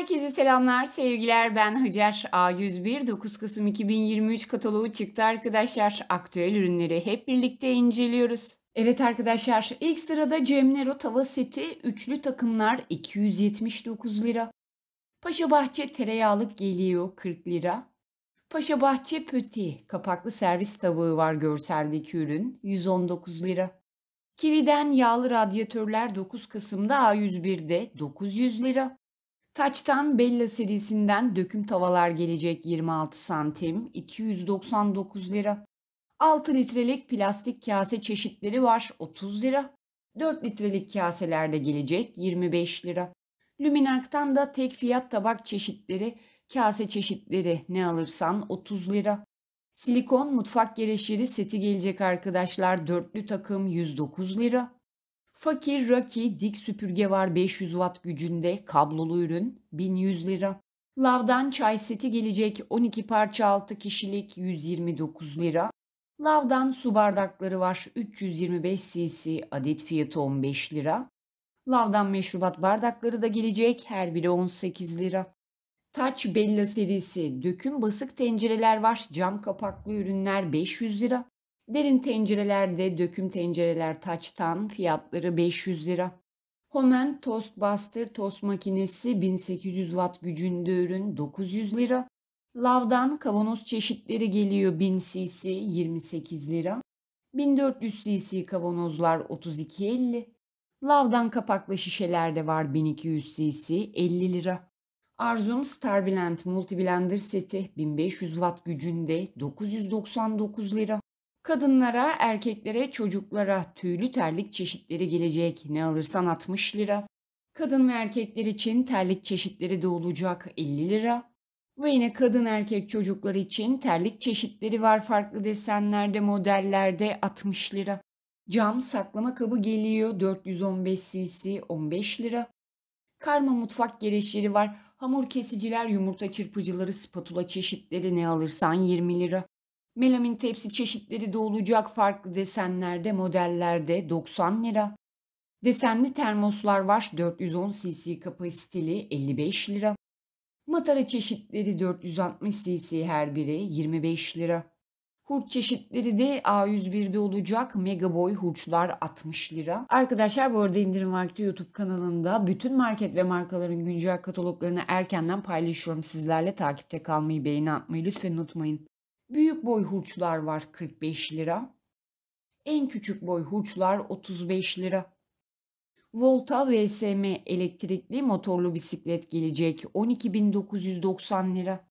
Herkese selamlar, sevgiler. Ben Hacer A101. 9 Kasım 2023 kataloğu çıktı arkadaşlar. Aktüel ürünleri hep birlikte inceliyoruz. Evet arkadaşlar, ilk sırada Cemnero tava seti üçlü takımlar 279 lira. Paşa Bahçe tereyağlık geliyor 40 lira. Paşa Bahçe pöti kapaklı servis tavuğu var görseldeki ürün 119 lira. Kivi'den yağlı radyatörler 9 Kasım'da A101'de 900 lira. Kaçtan Bella serisinden döküm tavalar gelecek 26 santim 299 lira. 6 litrelik plastik kase çeşitleri var 30 lira. 4 litrelik kaselerde gelecek 25 lira. Luminark'tan da tek fiyat tabak çeşitleri, kase çeşitleri ne alırsan 30 lira. Silikon mutfak gereçleri seti gelecek arkadaşlar. Dörtlü takım 109 lira. Fakir Raki dik süpürge var 500 watt gücünde kablolu ürün 1100 lira. Lavdan çay seti gelecek 12 parça 6 kişilik 129 lira. Lavdan su bardakları var 325 cc adet fiyatı 15 lira. Lavdan meşrubat bardakları da gelecek her biri 18 lira. Taç Bella serisi döküm basık tencereler var cam kapaklı ürünler 500 lira. Derin tencerelerde döküm tencereler taçtan fiyatları 500 lira. Homen Toastbuster tost makinesi 1800 watt gücünde ürün 900 lira. Lavdan kavanoz çeşitleri geliyor 1000 cc 28 lira. 1400 cc kavanozlar 32.50. Lavdan kapaklı şişeler de var 1200 cc 50 lira. Arzum Starblend multiblender seti 1500 watt gücünde 999 lira. Kadınlara, erkeklere, çocuklara tüylü terlik çeşitleri gelecek. Ne alırsan 60 lira. Kadın ve erkekler için terlik çeşitleri de olacak 50 lira. Ve yine kadın erkek çocukları için terlik çeşitleri var farklı desenlerde, modellerde 60 lira. Cam saklama kabı geliyor 415 cc 15 lira. Karma mutfak gereçleri var. Hamur kesiciler, yumurta çırpıcıları, spatula çeşitleri ne alırsan 20 lira. Melamin tepsi çeşitleri de olacak farklı desenlerde, modellerde 90 lira. Desenli termoslar var 410 cc kapasiteli 55 lira. Matara çeşitleri 460 cc her biri 25 lira. Hurç çeşitleri de A101'de olacak. Mega boy hurçlar 60 lira. Arkadaşlar bu arada indirim vakti YouTube kanalında bütün market ve markaların güncel kataloglarını erkenden paylaşıyorum sizlerle. Takipte kalmayı, beğeni atmayı lütfen unutmayın. Büyük boy hurçlar var 45 lira. En küçük boy hurçlar 35 lira. Volta VSM elektrikli motorlu bisiklet gelecek 12.990 lira.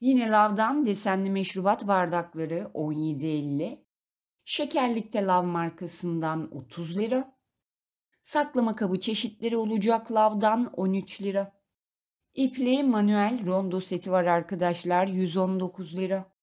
Yine lavdan desenli meşrubat bardakları 17.50. Şekerlikte lav markasından 30 lira. Saklama kabı çeşitleri olacak lavdan 13 lira. İpli manuel rondo seti var arkadaşlar 119 lira.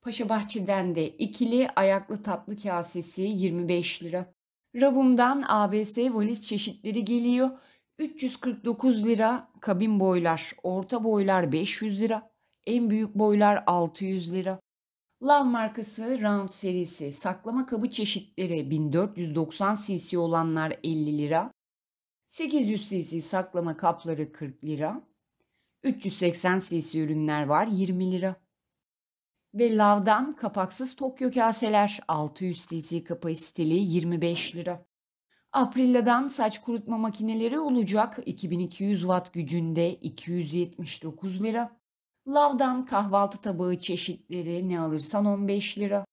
Paşa Paşabahçe'den de ikili ayaklı tatlı kasesi 25 lira. Rabum'dan ABS valiz çeşitleri geliyor. 349 lira kabin boylar, orta boylar 500 lira, en büyük boylar 600 lira. Lav markası Round serisi saklama kabı çeşitleri 1490 cc olanlar 50 lira, 800 cc saklama kapları 40 lira, 380 cc ürünler var 20 lira ve lavdan kapaksız Tokyo kaseler 600 cc kapasiteli 25 lira. Aprilla'dan saç kurutma makineleri olacak 2200 watt gücünde 279 lira. Lavdan kahvaltı tabağı çeşitleri ne alırsan 15 lira.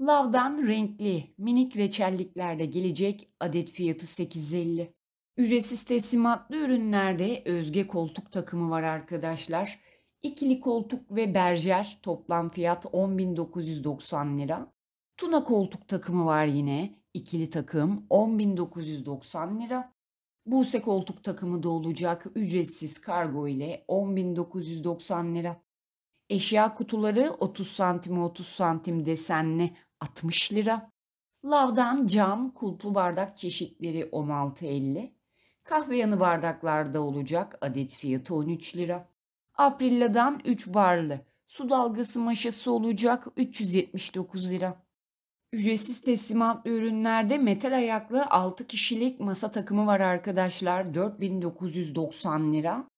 Lavdan renkli minik reçelliklerde gelecek adet fiyatı 850. Ücretsiz teslimatlı ürünlerde özge koltuk takımı var arkadaşlar. İkili koltuk ve berjer toplam fiyat 10.990 lira. Tuna koltuk takımı var yine. İkili takım 10.990 lira. Buse koltuk takımı da olacak ücretsiz kargo ile 10.990 lira. Eşya kutuları 30 santim 30 santim desenli 60 lira. Lavdan cam kulplu bardak çeşitleri 16.50. Kahve yanı bardaklarda olacak adet fiyatı 13 lira. Aprilla'dan 3 barlı. Su dalgası maşası olacak 379 lira. Ücretsiz teslimatlı ürünlerde metal ayaklı 6 kişilik masa takımı var arkadaşlar 4990 lira.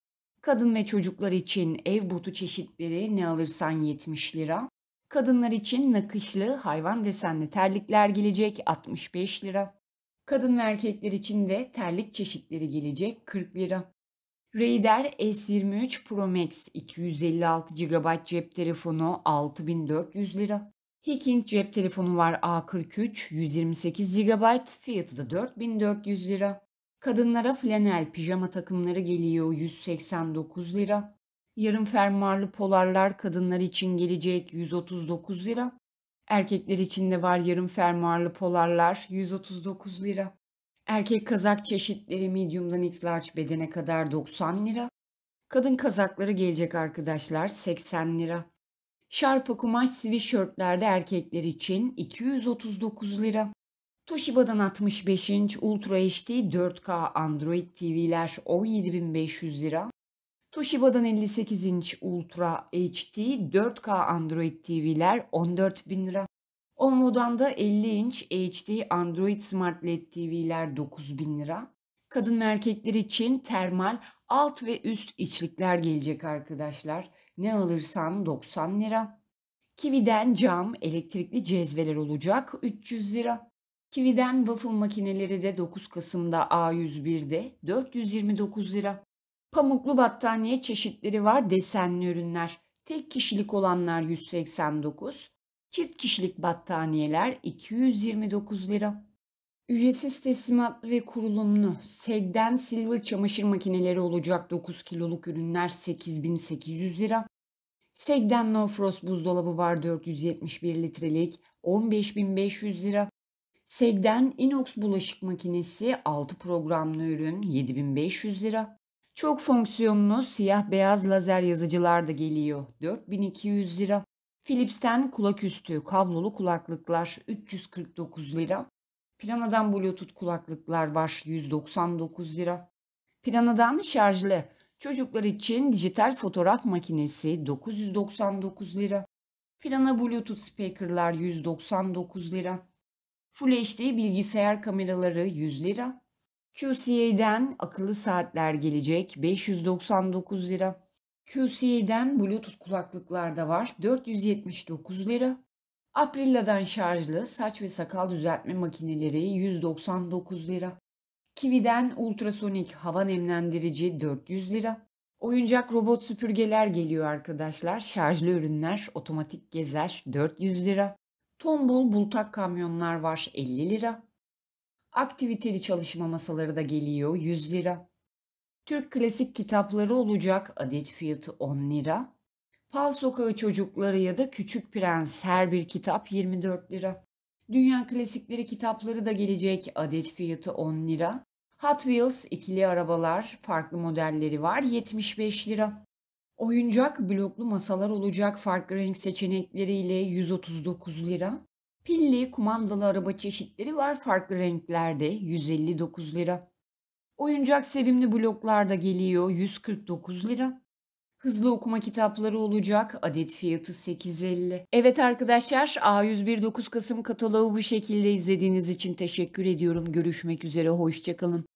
Kadın ve çocuklar için ev botu çeşitleri ne alırsan 70 lira. Kadınlar için nakışlı hayvan desenli terlikler gelecek 65 lira. Kadın ve erkekler için de terlik çeşitleri gelecek 40 lira. Raider S23 Pro Max 256 GB cep telefonu 6400 lira. Hiking cep telefonu var A43 128 GB fiyatı da 4400 lira. Kadınlara flanel pijama takımları geliyor 189 lira. Yarım fermuarlı polarlar kadınlar için gelecek 139 lira. Erkekler için de var yarım fermuarlı polarlar 139 lira. Erkek kazak çeşitleri medium'dan x large bedene kadar 90 lira. Kadın kazakları gelecek arkadaşlar 80 lira. Şarpa kumaş sweatshirtlerde erkekler için 239 lira. Toshiba'dan 65 inç Ultra HD 4K Android TV'ler 17.500 lira. Toshiba'dan 58 inç Ultra HD 4K Android TV'ler 14.000 lira. Onvo'dan da 50 inç HD Android Smart LED TV'ler 9000 lira. Kadın ve erkekler için termal alt ve üst içlikler gelecek arkadaşlar. Ne alırsan 90 lira. Kiwi'den cam elektrikli cezveler olacak 300 lira. Kiwi'den waffle makineleri de 9 Kasım'da A101'de 429 lira. Pamuklu battaniye çeşitleri var desenli ürünler. Tek kişilik olanlar 189, Çift kişilik battaniyeler 229 lira. Ücretsiz teslimat ve kurulumlu Segden Silver çamaşır makineleri olacak 9 kiloluk ürünler 8800 lira. Segden No Frost buzdolabı var 471 litrelik 15500 lira. Segden Inox bulaşık makinesi 6 programlı ürün 7500 lira. Çok fonksiyonlu siyah beyaz lazer yazıcılar da geliyor 4200 lira. Philips'ten kulaküstü kablolu kulaklıklar 349 lira. Plana'dan Bluetooth kulaklıklar var 199 lira. Plana'dan şarjlı çocuklar için dijital fotoğraf makinesi 999 lira. Plana Bluetooth speakerlar 199 lira. Full HD bilgisayar kameraları 100 lira. QCA'den akıllı saatler gelecek 599 lira. QC'den Bluetooth kulaklıklar da var. 479 lira. Aprilla'dan şarjlı saç ve sakal düzeltme makineleri 199 lira. Kiwi'den ultrasonik hava nemlendirici 400 lira. Oyuncak robot süpürgeler geliyor arkadaşlar. Şarjlı ürünler, otomatik gezer 400 lira. Tombul bultak kamyonlar var 50 lira. Aktiviteli çalışma masaları da geliyor 100 lira. Türk klasik kitapları olacak adet fiyatı 10 lira. Pal Sokağı Çocukları ya da Küçük Prens her bir kitap 24 lira. Dünya klasikleri kitapları da gelecek adet fiyatı 10 lira. Hot Wheels ikili arabalar farklı modelleri var 75 lira. Oyuncak bloklu masalar olacak farklı renk seçenekleriyle 139 lira. Pilli kumandalı araba çeşitleri var farklı renklerde 159 lira. Oyuncak sevimli bloklar da geliyor 149 lira. Hızlı okuma kitapları olacak. Adet fiyatı 8.50. Evet arkadaşlar A101 9 Kasım kataloğu bu şekilde izlediğiniz için teşekkür ediyorum. Görüşmek üzere hoşçakalın.